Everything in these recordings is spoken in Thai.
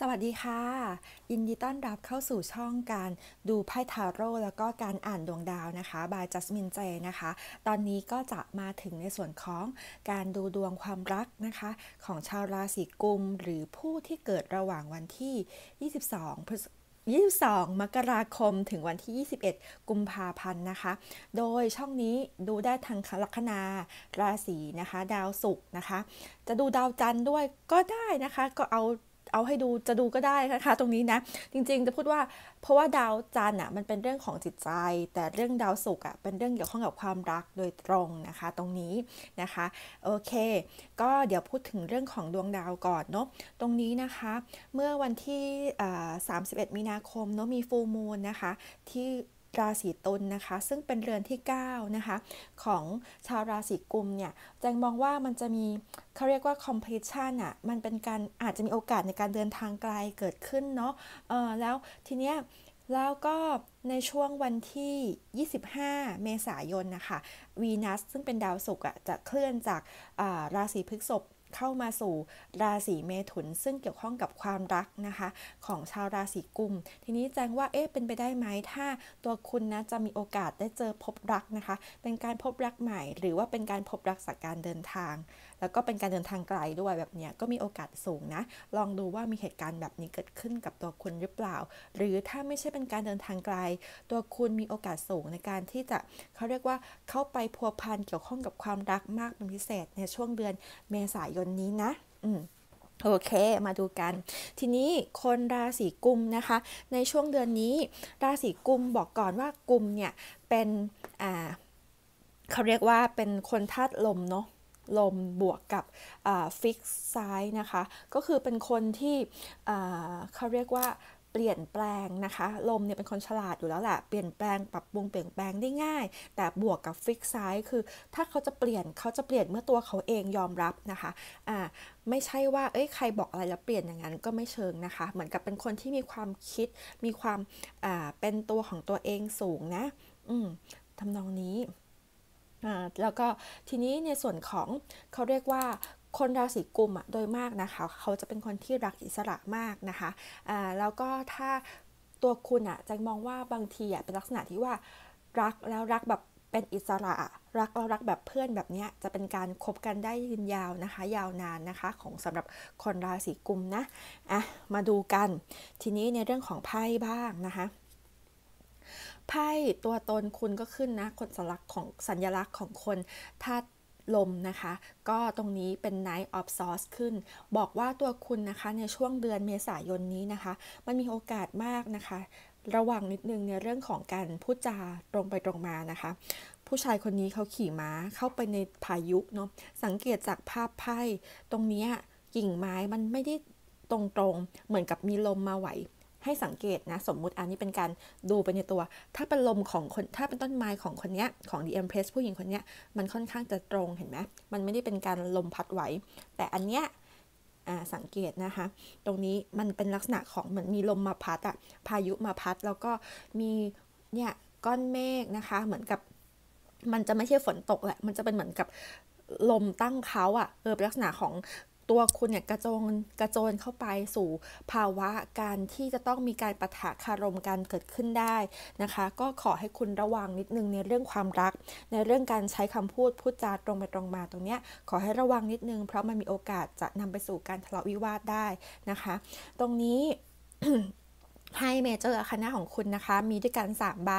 สวัสดีค่ะ ยินดีต้อนรับเข้าสู่ช่องการดูไพ่ทาโร่แล้วก็การอ่านดวงดาวนะคะ บายจัสมินเจนะคะ ตอนนี้ก็จะมาถึงในส่วนของการดูดวงความรักนะคะ ของชาวราศีกุมหรือผู้ที่เกิดระหว่างวันที่ 22พฤษ22มกราคมถึงวันที่ 21 กุมภาพันธ์นะคะโดยช่องนี้ดูได้ทางลัคนาราศีนะคะดาวศุกร์นะคะ จะดูดาวจันทร์ด้วยก็ได้นะคะก็เอาเอาให้ดูจะดูก็ได้นะคะตรงนี้นะ จริงๆจะพูดว่า เพราะว่าดาวจันทร์อ่ะมันเป็นเรื่องของจิตใจ แต่เรื่องดาวศุกร์อ่ะเป็นเรื่องเกี่ยวข้องกับความรักโดยตรงนะคะ ตรงนี้นะคะ โอเค ก็เดี๋ยวพูดถึงเรื่องของดวงดาวก่อนเนาะตรงนี้นะคะเมื่อวันที่ 31 มีนาคมเนาะมีฟูมูลนะคะ ที่ราศีตุลนนะคะ ซึ่งเป็นเรือนที่ 9 นะคะ ของชาวราศีกุมเนี่ยแจงมองว่ามันจะมีเขาเรียกว่า completion อะ่ะมันเป็นการอาจจะมีโอกาสในการเดินทางไกลเกิดขึ้นเนาะเออแล้วทีเนี้ยแล้วก็ในช่วงวันที่ 25 เมษายนนะคะวีนัสซึ่งเป็นดาวศุกร์จะเคลื่อนจาการาศีพฤษภเข้ามาสู่ราศีเมถุน ซึ่งเกี่ยวข้องกับความรักนะคะ ของชาวราศีกุมทีนี้แจ้งว่าเอ๊ะเป็นไปได้ไหมถ้าตัวคุณนะจะมีโอกาสได้เจอพบรักนะคะ เป็นการพบรักใหม่ หรือว่าเป็นการพบรักจากการเดินทางแล้วก็เป็นการเดินทางไกลด้วยแบบเนี้ยก็มีโอกาสสูงนะ ลองดูว่ามีเหตุการณ์แบบนี้เกิดขึ้นกับตัวคุณหรือเปล่า หรือถ้าไม่ใช่เป็นการเดินทางไกล ตัวคุณมีโอกาสสูงในการที่จะเขาเรียกว่าเข้าไปพัวพันเกี่ยวข้องกับความรักมากเป็นพิเศษในช่วงเดือนเมษายนนี้นะอืมโอเค มาดูกัน ทีนี้คนราศีกุมนะคะ ในช่วงเดือนนี้ ราศีกุมบอกก่อนว่ากุมเนี่ยเป็นอ่าเขาเรียกว่าเป็นคนธาตุลมเนาะลมบวกกับฟิกซ้ายนะคะ ก็คือเป็นคนที่เขาเรียกว่าเปลี่ยนแปลงนะคะลมเนี่ย เป็นคนฉลาดอยู่แล้วแหละเปลี่ยนแปลงปรับปรุงเปลี่ยนแปลงได้ง่าย แต่บวกกับฟิกซ้ายคือ ถ้าเขาจะเปลี่ยนเขาจะเปลี่ยนเมื่อตัวเขาเองยอมรับนะคะอ่าไม่ใช่ว่า เอ้ยใครบอกอะไรแล้วเปลี่ยนอย่างนั้นก็ไม่เชิงนะคะ เหมือนกับเป็นคนที่มีความคิด มีความอ่าเป็นตัวของตัวเองสูงนะ อืมทำนองนี้แล้วก็ทีนี้ในส่วนของเขาเรียกว่าคนราศีกุมอ่ะโดยมากนะคะเขาจะเป็นคนที่รักอิสระมากนะคะะแล้วก็ถ้าตัวคุณอ่ะจะมองว่าบางทีอ่ะเป็นลักษณะที่ว่ารักแล้วรักแบบเป็นอิสระรักลรวรักแบบเพื่อนแบบนี้จะเป็นการคบกันได้ยืนยาวนะคะ ยาวนานนะคะ ของสำหรับคนราศีกุมนะอ่ะมาดูกัน ทีนี้ในเรื่องของไพ่บ้างนะคะไพ่ตัวตนคุณก็ขึ้นนะคนสัญลักษณ์ของสัญลักษณ์ของคนธาตุลมนะคะ ก็ตรงนี้เป็น Night of Source ขึ้น บอกว่าตัวคุณนะคะในช่วงเดือนเมษายนนี้นะคะมันมีโอกาสมากนะคะ ระวังนิดนึงในเรื่องของการพูดจาตรงไปตรงมานะคะ ผู้ชายคนนี้เขาขี่ม้าเข้าไปในพายุเนาะสังเกตจากภาพไพ่ตรงนี้กิ่งไม้มันไม่ได้ตรงๆเหมือนกับมีลมมาไหวให้สังเกตนะสมมุติอันนี้เป็นการดูไปในตัว ถ้าเป็นลมของคนถ้าเป็นต้นไม้ของคนเนี้ยของ The Empress ผู้หญิงคนเนี้ยมันค่อนข้างจะตรงเห็นไหมมันไม่ได้เป็นการลมพัดไหวแต่อันเนี้ยสังเกตนะคะ ตรงนี้มันเป็นลักษณะของเหมือนมีลมมาพัดอะพายุมาพัดแล้วก็มีเนี่ย ก้อนเมฆนะคะเหมือนกับมันจะไม่ใช่ฝนตกแหละ มันจะเป็นเหมือนกับลมตั้งเขาอะเออเป็นลักษณะของตัวคุณเนี่ยกระโจนกระโจนเข้าไปสู่ภาวะการที่จะต้องมีการประทะคารมการเกิดขึ้นได้นะคะ ก็ขอให้คุณระวังนิดนึงในเรื่องความรัก ในเรื่องการใช้คำพูดพูดจาตรงไปตรงมาตรงเนี้ยขอให้ระวังนิดนึง เพราะมันมีโอกาสจะนำไปสู่การทะเลาะวิวาทได้นะคะ ตรงนี้ไพ่เมเจอร์อาคาน่าของคุณนะคะ มีด้วยกัน3ใบ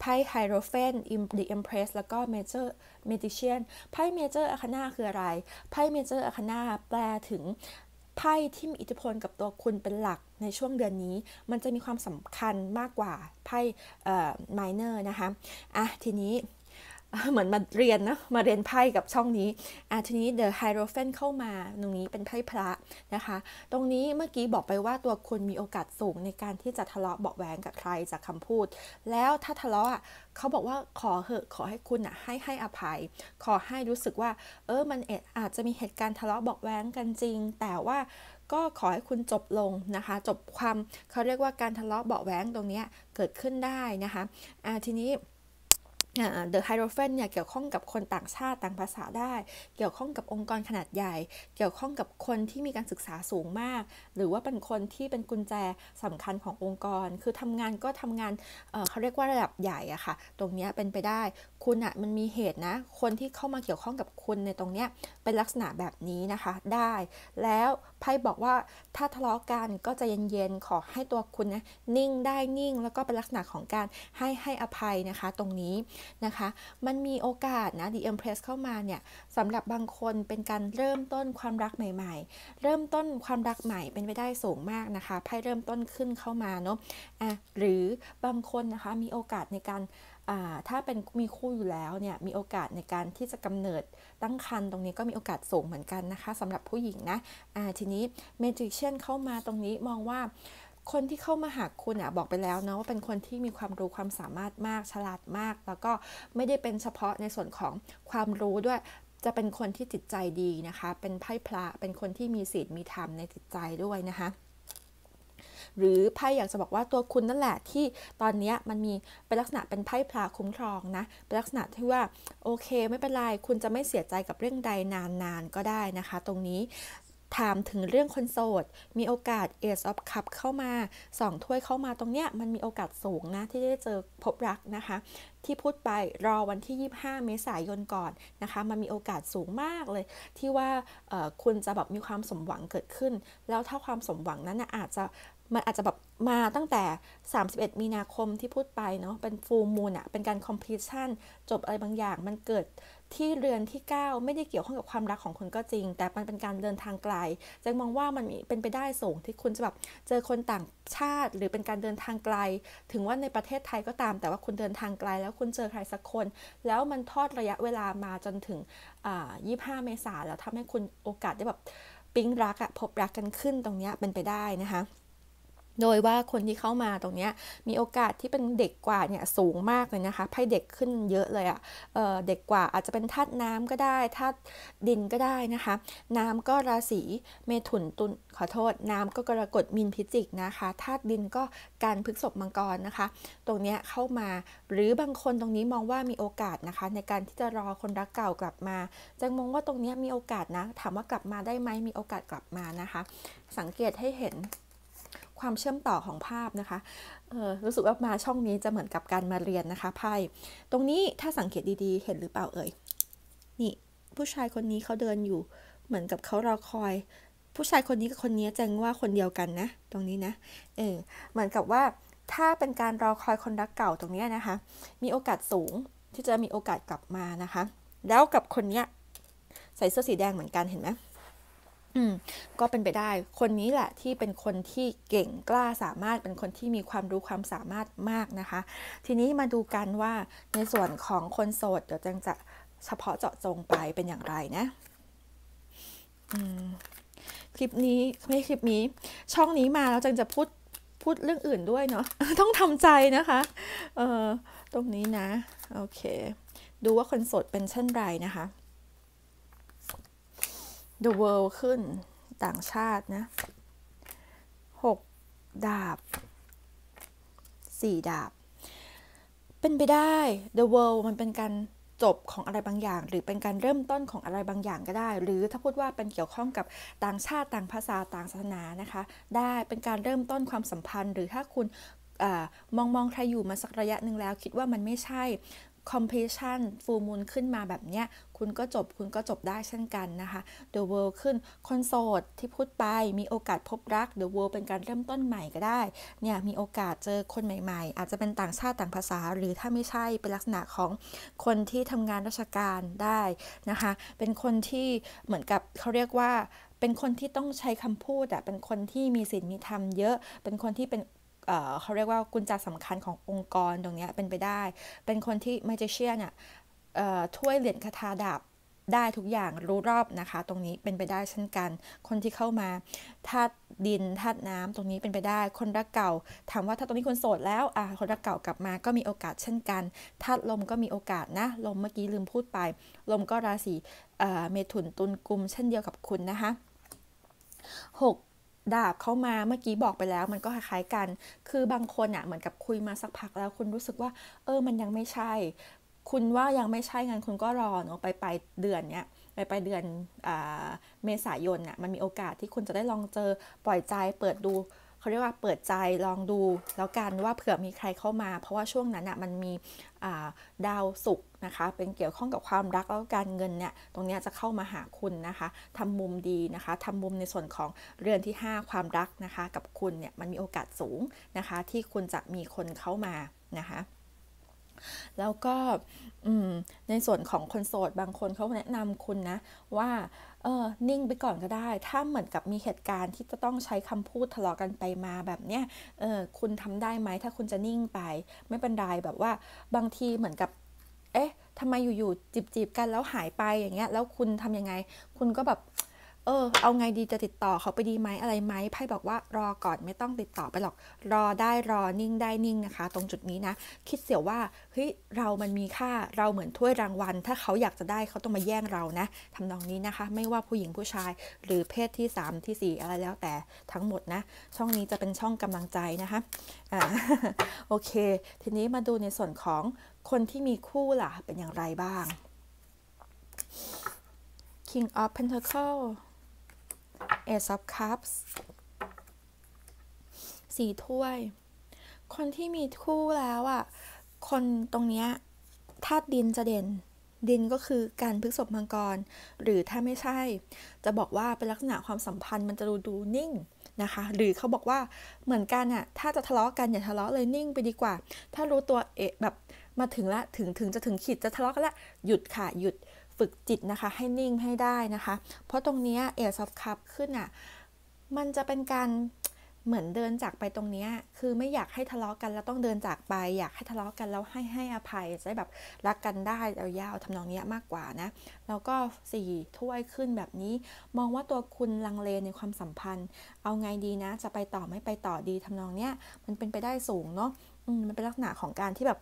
ไพ่ไฮโรเฟนอิมดิเอมเพรสแล้วก็เมเจอร์เมดิเชียนไพ่เมเจอร์อาคาน่าคืออะไรไพ่เมเจอร์อาคาน่าแปลถึงไพ่ที่มีอิทธิพลกับตัวคุณเป็นหลักในช่วงเดือนนี้มันจะมีความสำคัญมากกว่าไพ่เอ่อมายเนอร์นะคะ อ่ะทีนี้เหมือนมาเรียนนะมาเรียนไพ่กับช่องนี้อาทีนี้ The Hierophant เข้ามาตรงนี้เป็นไพ่พระนะคะ ตรงนี้เมื่อกี้บอกไปว่าตัวคุณมีโอกาสสูงในการที่จะทะเลาะเบาแหวงกับใครจากคำพูด แล้วถ้าทะเลาะอ่ะเขาบอกว่าขอเหอะขอให้คุณอ่ะให้ให้อภัย ขอให้รู้สึกว่า เออมันอาจจะมีเหตุการณ์ทะเลาะเบาแหวงกันจริง แต่ว่าก็ขอให้คุณจบลงนะคะ จบความเขาเรียกว่าการทะเลาะเบาแหวงตรงนี้เกิดขึ้นได้นะคะอาทีนี้เดอะไฮโดรเฟนเนี่ยเกี่ยวข้องกับคนต่างชาติต่างภาษาได้ เกี่ยวข้องกับองค์กรขนาดใหญ่ เกี่ยวข้องกับคนที่มีการศึกษาสูงมาก หรือว่าเป็นคนที่เป็นกุญแจสำคัญขององค์กร คือทำงานก็ทำงานเเขาเรียกว่าระดับใหญ่อะค่ะ ตรงนี้เป็นไปได้ คุณอะมันมีเหตุนะ คนที่เข้ามาเกี่ยวข้องกับคุณในตรงเนี้ยเป็นลักษณะแบบนี้นะคะได้แล้วไพ่บอกว่าถ้าทะเลาะกันก็จะเย็นๆขอให้ตัวคุณนะนิ่งได้นิ่งแล้วก็เป็นลักษณะของการให้ให้อภัยนะคะตรงนี้นะคะ มันมีโอกาสนะดีเอ็มเพรสเข้ามาเนี่ยสำหรับบางคนเป็นการเริ่มต้นความรักใหม่ ๆ เริ่มต้นความรักใหม่เป็นไปได้สูงมากนะคะไพ่เริ่มต้นขึ้นเข้ามาเนาะอ่ะหรือบางคนนะคะมีโอกาสในการถ้าเป็นมีคู่อยู่แล้วเนี่ยมีโอกาสในการที่จะกำเนิดตั้งครรภ์ตรงนี้ก็มีโอกาสสูงเหมือนกันนะคะ สำหรับผู้หญิงนะทีนี้เมจิเชนเข้ามาตรงนี้มองว่าคนที่เข้ามาหาคุณอ่ะบอกไปแล้วเนาะว่าเป็นคนที่มีความรู้ความสามารถมากฉลาดมากแล้วก็ไม่ได้เป็นเฉพาะในส่วนของความรู้ด้วย จะเป็นคนที่จิตใจดีนะคะ เป็นไพ่พระเป็นคนที่มีศีลมีธรรมในจิตใจด้วยนะคะหรือไพ่อยากจะบอกว่าตัวคุณนั่นแหละที่ตอนนี้มันมีเป็นลักษณะเป็นไพ่พลาคุ้มครองนะเป็นลักษณะที่ว่าโอเค ไม่เป็นไรคุณจะไม่เสียใจกับเรื่องใดนานๆก็ได้นะคะ ตรงนี้ถามถึงเรื่องคนโสดมีโอกาส a อ e of Cup เข้ามา 2 ถ้วยเข้ามาตรงเนี้ยมันมีโอกาสสูงนะที่จะได้เจอพบรักนะคะ ที่พูดไปรอวันที่ 25 เมษายนก่อนนะคะ มันมีโอกาสสูงมากเลย ที่ว่าคุณจะแบบมีความสมหวังเกิดขึ้น แล้วถ้าความสมหวังนั้นนะอาจจะมันอาจจะแบบมาตั้งแต่ 31 มีนาคมที่พูดไปเนาะ เป็นฟูมูลอะเป็นการคอมพลีชันจบอะไรบางอย่าง มันเกิดที่เรือนที่ 9 ไม่ได้เกี่ยวข้องกับความรักของคุณก็จริง แต่มันเป็นการเดินทางไกลแจะมองว่ามันเป็นไปได้สูง ที่คุณจะแบบ เจอคนต่างชาติหรือเป็นการเดินทางไกล ถึงว่าในประเทศไทยก็ตาม แต่ว่าคุณเดินทางไกล แล้วคุณเจอใครสักคน แล้วมันทอดระยะเวลามาจนถึง25เมษายนแล้วทำให้คุณโอกาสได้แบบปิ๊งรักอะพบรักกันขึ้นตรงนี้เป็นไปได้นะคะโดยว่าคนที่เข้ามาตรงนี้มีโอกาสที่เป็นเด็กกว่าเนี่ยสูงมากเลยนะคะ ไพ่เด็กขึ้นเยอะเลยอะ่ะเด็กกว่าอาจจะเป็นธาตุน้ำก็ได้ธาตุดินก็ได้นะคะ น้ำก็ราศีเมถุนตุลขอโทษ น้ำก็กรกฎมีนพิจิกนะคะธาตุดินก็การพฤกษบมังกรนะคะ ตรงนี้เข้ามาหรือบางคนตรงนี้มองว่ามีโอกาสนะคะ ในการที่จะรอคนรักเก่ากลับมาจะงมองว่าตรงนี้มีโอกาสนะถามว่ากลับมาได้ไหมมีโอกาสกลับมานะคะ สังเกตให้เห็นความเชื่อมต่อของภาพนะคะรู้สึกว่ามาช่องนี้จะเหมือนกับการมาเรียนนะคะไพ่ตรงนี้ถ้าสังเกตดี ๆ เห็นหรือเปล่าเอ่ยนี่ผู้ชายคนนี้เขาเดินอยู่ เหมือนกับเขารอคอย ผู้ชายคนนี้กับคนนี้แจ้งว่าคนเดียวกันนะ ตรงนี้นะเออเหมือนกับว่าถ้าเป็นการรอคอยคนรักเก่าตรงนี้นะคะมีโอกาสสูงที่จะมีโอกาสกลับมานะคะ แล้วกับคนเนี้ยใส่เสื้อสีแดงเหมือนกันเห็นไหมอืมก็เป็นไปได้ คนนี้แหละที่เป็นคนที่เก่งกล้าสามารถเป็นคนที่มีความรู้ความสามารถมากนะคะ ทีนี้มาดูกันว่าในส่วนของคนโสด เดี๋ยวจังจะเฉพาะเจาะจงไปเป็นอย่างไรนะคลิปนี้ไม่คลิปนี้ ช่องนี้มาแล้วจังจะพูดพูดเรื่องอื่นด้วยเนาะต้องทำใจนะคะเออตรงนี้นะ โอเค ดูว่าคนโสดเป็นเช่นไรนะคะ The World ขึ้นต่างชาตินะหกดาบสี่ดาบเป็นไปได้ The World มันเป็นการจบของอะไรบางอย่าง หรือเป็นการเริ่มต้นของอะไรบางอย่างก็ได้ หรือถ้าพูดว่าเป็นเกี่ยวข้องกับต่างชาติต่างภาษาต่างศาสนานะคะได้เป็นการเริ่มต้นความสัมพันธ์ หรือถ้าคุณมองมองใครอยู่มาสักระยะหนึ่งแล้ว คิดว่ามันไม่ใช่ completion full moon ขึ้นมาแบบเนี้ยคุณก็จบคุณก็จบได้เช่นกันนะคะ the world ขึ้นคนโสดที่พูดไปมีโอกาสพบรัก the world เป็นการเริ่มต้นใหม่ก็ได้ เนี่ย มีโอกาสเจอคนใหม่ๆ อาจจะเป็นต่างชาติต่างภาษา หรือถ้าไม่ใช่เป็นลักษณะของคนที่ทำงานราชการได้นะคะ เป็นคนที่เหมือนกับเขาเรียกว่าเป็นคนที่ต้องใช้คำพูดอะเป็นคนที่มีศีลมีธรรมเยอะ เป็นคนที่เป็นเขาเรียกว่ากุญแจสำคัญขององค์กรตรงนี้เป็นไปได้ เป็นคนที่ไม่จเชียเนี่ยถ้วยเหรียญคาถาดาบได้ทุกอย่างรู้รอบนะคะตรงนี้เป็นไปได้เช่นกัน คนที่เข้ามาธาตุดินธาตุน้ำตรงนี้เป็นไปได้ คนรักเก่า ถามว่าถ้าตรงนี้คนโสดแล้วอ่ะคนรักเก่ากลับมาก็มีโอกาสเช่นกันธาตุลมก็มีโอกาสนะลมเมื่อกี้ลืมพูดไป ลมก็ราศีเมถุนตุลกุมเช่นเดียวกับคุณนะคะ6ดาบเข้ามาเมื่อกี้บอกไปแล้วมันก็คล้ายๆกัน คือบางคนอะ่ะเหมือนกับคุยมาสักพักแล้วคุณรู้สึกว่าเออมันยังไม่ใช่ คุณว่ายังไม่ใช่งั้นคุณก็รอเนาะไปไปเดือนเนี้ยไปไปเดือนอเมษายนน่ะมันมีโอกาสที่คุณจะได้ลองเจอปล่อยใจเปิดดูเขาเรียกว่าเปิดใจลองดูแล้วกันว่าเผื่อมีใครเข้ามาเพราะว่าช่วงนั้นอ่ะมันมีดาวศุกร์นะคะ เป็นเกี่ยวข้องกับความรักแล้วการเงินเนี่ย ตรงนี้จะเข้ามาหาคุณนะคะ ทำมุมดีนะคะ ทำมุมในส่วนของเรือนที่ 5 ความรักนะคะ กับคุณเนี่ยมันมีโอกาสสูงนะคะ ที่คุณจะมีคนเข้ามานะคะแล้วก็ในส่วนของคนโสดบางคนเขาแนะนำคุณนะ ว่า เออนิ่งไปก่อนก็ได้ ถ้าเหมือนกับมีเหตุการณ์ที่จะต้องใช้คำพูดทะเลาะกันไปมาแบบเนี้ยเออคุณทำได้ไหมถ้าคุณจะนิ่งไป ไม่เป็นไรแบบว่า บางทีเหมือนกับ เอ๊ะทำไมอยู่ๆจีบๆกันแล้วหายไปอย่างเงี้ยแล้วคุณทำยังไง คุณก็แบบเออ เอาไงดีจะติดต่อเขาไปดีไหมอะไรไหมไพ่บอกว่ารอก่อนไม่ต้องติดต่อไปหรอกรอได้รอ นิ่งได้ นิ่งนะคะ ตรงจุดนี้นะ คิดเสียว่าเฮ้ย เรามันมีค่าเราเหมือนถ้วยรางวัล ถ้าเขาอยากจะได้เขาต้องมาแย่งเรานะทำนองนี้นะคะไม่ว่าผู้หญิงผู้ชายหรือเพศที่3ที่4 อะไรแล้วแต่ทั้งหมดนะช่องนี้จะเป็นช่องกำลังใจนะคะอ่าโอเค ทีนี้มาดูในส่วนของคนที่มีคู่ล่ะ เป็นอย่างไรบ้าง King of Pentacle Ace of Cups สี่ถ้วย คนที่มีคู่แล้วอะ่ะ คนตรงเนี้ยธาตุดินจะเด่น ดินก็คือการพฤกษพมังกร หรือถ้าไม่ใช่ จะบอกว่าเป็นลักษณะความสัมพันธ์มันจะดูดูนิ่งนะคะ หรือเขาบอกว่าเหมือนกันอะ่ะ ถ้าจะทะเลาะกัน อย่า ทะเลาะเลย นิ่ง ไปดีกว่า ถ้ารู้ตัวเอะแบบมาถึงละถึงถึงจะถึงขีดจะทะเลาะกันละหยุดค่ะหยุดฝึกจิตนะคะให้นิ่งให้ได้นะคะ เพราะตรงนี้เอซอฟคัพขึ้นอะ่ะมันจะเป็นการเหมือนเดินจากไปตรงนี้ คือไม่อยากให้ทะเลาะกันแล้วต้องเดินจากไป อยากให้ทะเลาะกันแล้วให้ให้อภัยจะแบบรักกันได้ยาวๆทำนองนี้มากกว่านะแล้วก็สี่ถ้วยขึ้นแบบนี้มองว่าตัวคุณลังเลในความสัมพันธ์เอาไงดีนะ จะไปต่อไม่ไปต่อดีทำนองนี้มันเป็นไปได้สูงเนาะมันเป็นลักษณะของการที่แบบ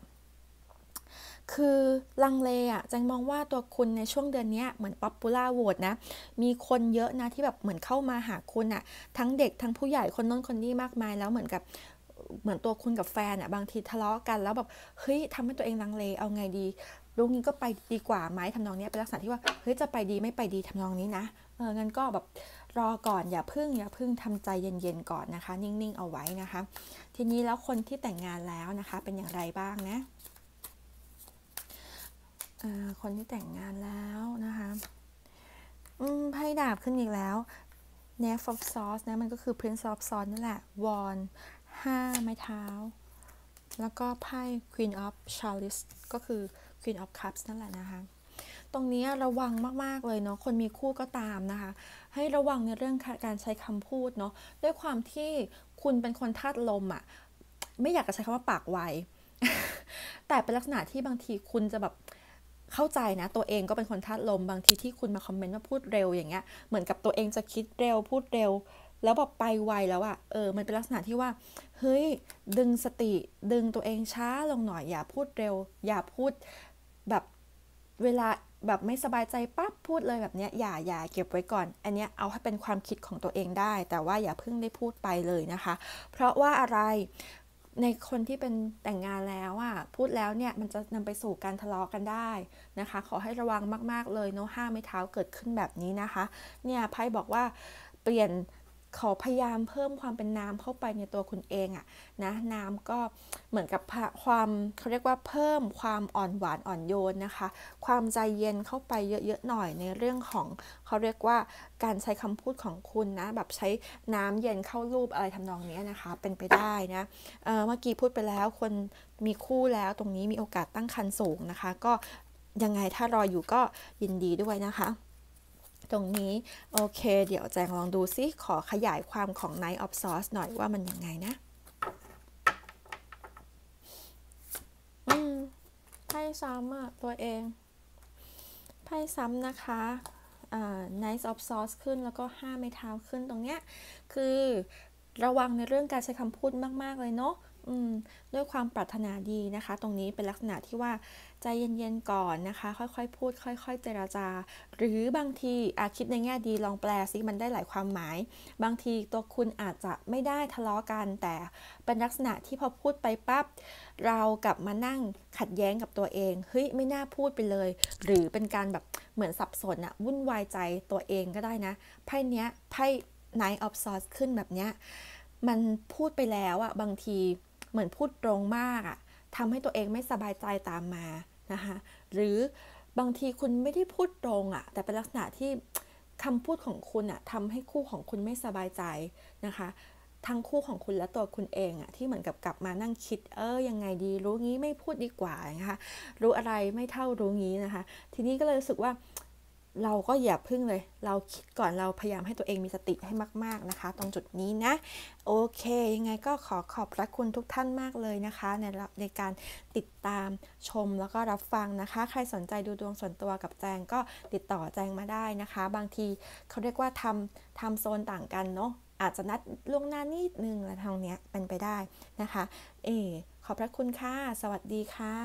คือลังเลอะจังมองว่าตัวคุณในช่วงเดือนนี้เหมือนป๊อปปูล่าโหวตนะมีคนเยอะนะที่แบบเหมือนเข้ามาหาคุณอะทั้งเด็กทั้งผู้ใหญ่คนน้นคนนี้มากมายแล้วเหมือนกับเหมือนตัวคุณกับแฟนอะบางทีทะเลาะกันแล้วแบบเฮ้ยทำให้ตัวเองลังเล เอาไงดีลูกนี้ก็ไปดีกว่าไหมทำนองนี้เป็นลักษณะที่ว่าเฮ้ยจะไปดีไม่ไปดีทำนองนี้นะเอองั้นก็แบบรอก่อนอย่าพึ่งอย่าพึ่งทำใจเย็นๆก่อนนะคะ นิ่งๆเอาไว้นะคะ ทีนี้แล้วคนที่แต่งงานแล้วนะคะ เป็นอย่างไรบ้างนะคนที่แต่งงานแล้ว นะคะไพ่ดาบขึ้นอีกแล้ว n e f of Swords นะมันก็คือ Prince of s w o r นั่นแหละ วอนห้าไม้เท้า แล้วก็ไพ่ Queen of Chalice ก็คือ Queen of Cups นั่นแหละนะคะ ตรงนี้ระวังมาก ๆ เลยเนาะคนมีคู่ก็ตามนะคะให้ระวังในเรื่องการใช้คำพูดเนาะด้วยความที่คุณเป็นคนธาตุลมอะ่ะ ไม่อยากจะใช้คำว่าปากไว แต่เป็นลักษณะที่บางทีคุณจะแบบเข้าใจนะ ตัวเองก็เป็นคนทัดลมบางทีที่คุณมาคอมเมนต์ว่าพูดเร็วอย่างเงี้ยเหมือนกับตัวเองจะคิดเร็วพูดเร็ว แล้วแบบไปไวแล้วอะเออมันเป็นลักษณะที่ว่าเฮ้ย ดึงสติดึงตัวเองช้าลงหน่อยอย่าพูดเร็ว อย่าพูด แบบเวลาแบบไม่สบายใจปั๊บพูดเลยแบบเนี้ยอย่าอย่าเก็บไว้ก่อน อันเนี้ยเอาให้เป็นความคิดของตัวเองได้ แต่ว่าอย่าเพิ่งได้พูดไปเลยนะคะ เพราะว่าอะไรในคนที่เป็นแต่งงานแล้วอะ่ะพูดแล้วเนี่ย มันจะนำไปสู่การทะเลาะกันได้นะคะ ขอให้ระวังมากๆเลยเนาะห้าไม่เท้าเกิดขึ้นแบบนี้นะคะ เนี่ยไพ่บอกว่าเปลี่ยนขอพยายามเพิ่มความเป็นน้ำเข้าไปในตัวคุณเองอะนะน้ำก็เหมือนกับความเขาเรียกว่าเพิ่มความอ่อนหวานอ่อนโยนนะคะ ความใจเย็นเข้าไปเยอะๆหน่อยในเรื่องของเขาเรียกว่าการใช้คำพูดของคุณนะแบบใช้น้ำเย็นเข้ารูป อะไรทำนองนี้นะคะเป็นไปได้นะเเมื่อกี้พูดไปแล้วคนมีคู่แล้ว ตรงนี้มีโอกาสตั้งครรภ์สูงนะคะ ก็ยังไงถ้ารออยู่ก็ยินดีด้วยนะคะตรงนี้ โอเคเดี๋ยวแจงลองดูซิขอขยายความของ Night of s o u c e หน่อยว่ามันยังไงนะอืม ไพ่ซ้ำอะตัวเอง ไพ่ซ้ำนะคะ Night of s o u c e ขึ้นแล้วก็ห้าไม้เท้าขึ้นตรงเนี้ยคือระวังในเรื่องการใช้คำพูดมาก ๆ เลยเนาะด้วยความปรารถนาดีนะคะ ตรงนี้เป็นลักษณะที่ว่าใจเย็นๆก่อนนะคะ ค่อยๆ พูด ค่อยๆเจราจา หรือบางทีอาคิดในแง่ดีลองแปลซิมันได้หลายความหมาย บางทีตัวคุณอาจจะไม่ได้ทะเลาะกันแต่เป็นลักษณะที่พอพูดไปปั๊บเรากลับมานั่งขัดแย้งกับตัวเองเฮ้ยไม่น่าพูดไปเลย หรือเป็นการแบบเหมือนสับสนอะวุ่นวายใจตัวเองก็ได้นะไพ่เนี้ยไพ่ Nine of Swords ขึ้นแบบเนี้ย มันพูดไปแล้วอะบางทีเหมือนพูดตรงมากอะทำให้ตัวเองไม่สบายใจตามมานะคะหรือบางทีคุณไม่ได้พูดตรงอะแต่เป็นลักษณะที่คำพูดของคุณอะทำให้คู่ของคุณไม่สบายใจนะคะทั้งคู่ของคุณและตัวคุณเองอะที่เหมือนกับกลับมานั่งคิดเออยังไงดี รู้งี้ไม่พูดดีกว่านะคะรู้อะไรไม่เท่ารู้งี้นะคะทีนี้ก็เลยรู้สึกว่าเราก็อย่าพึ่งเลย เราคิดก่อนเราพยายามให้ตัวเองมีสติให้มาก ๆนะคะ ตรงจุดนี้นะโอเค ยังไงก็ขอขอบพระคุณทุกท่านมากเลยนะคะ ในในการติดตามชมแล้วก็รับฟังนะคะ ใครสนใจดูดวงส่วนตัวกับแจงก็ติดต่อแจงมาได้นะคะ บางทีเขาเรียกว่าทำทำโซนต่างกันเนาะอาจจะนัดล่วงหน้านิดนึงอะไรทางเนี้ยเป็นไปได้นะคะเอ ขอบพระคุณค่ะ สวัสดีค่ะ